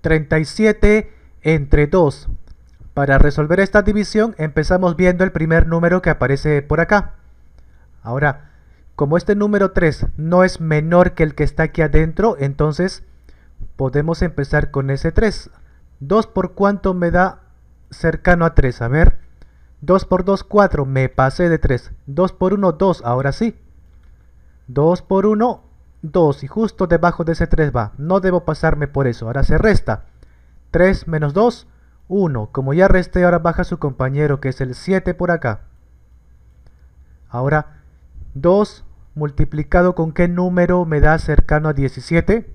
37 entre 2. Para resolver esta división empezamos viendo el primer número que aparece por acá. Ahora, como este número 3 no es menor que el que está aquí adentro, entonces podemos empezar con ese 3. 2 por cuánto me da cercano a 3, a ver. 2 por 2, 4, me pasé de 3. 2 por 1, 2, ahora sí. 2 por 1, 2 y justo debajo de ese 3 va. No debo pasarme por eso. Ahora se resta. 3 menos 2, 1. Como ya resté, ahora baja su compañero que es el 7 por acá. Ahora 2 multiplicado con qué número me da cercano a 17.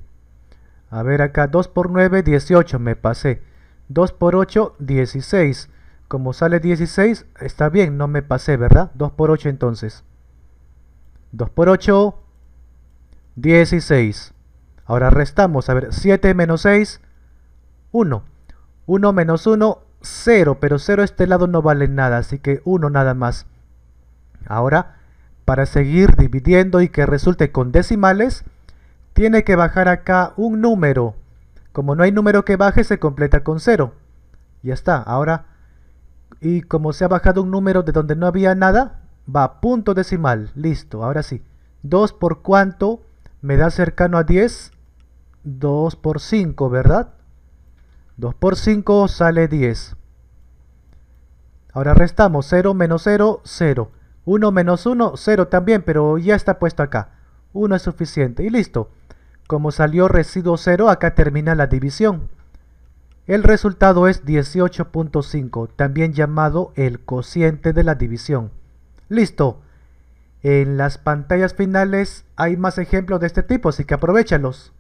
A ver acá, 2 por 9, 18, me pasé. 2 por 8, 16. Como sale 16, está bien, no me pasé, ¿verdad? 2 por 8 entonces. 2 por 8, 16. Ahora restamos, a ver, 7 menos 6, 1. 1 menos 1, 0, pero 0 este lado no vale nada, así que 1 nada más. Ahora, para seguir dividiendo y que resulte con decimales, tiene que bajar acá un número. Como no hay número que baje, se completa con 0. Ya está, ahora, y como se ha bajado un número de donde no había nada, va a punto decimal, listo, ahora sí. 2 por cuánto me da cercano a 10, 2 por 5, ¿verdad? 2 por 5 sale 10. Ahora restamos 0 menos 0, 0. 1 menos 1, 0 también, pero ya está puesto acá. 1 es suficiente y listo. Como salió residuo 0, acá termina la división. El resultado es 18.5, también llamado el cociente de la división. ¡Listo! En las pantallas finales hay más ejemplos de este tipo, así que aprovechalos.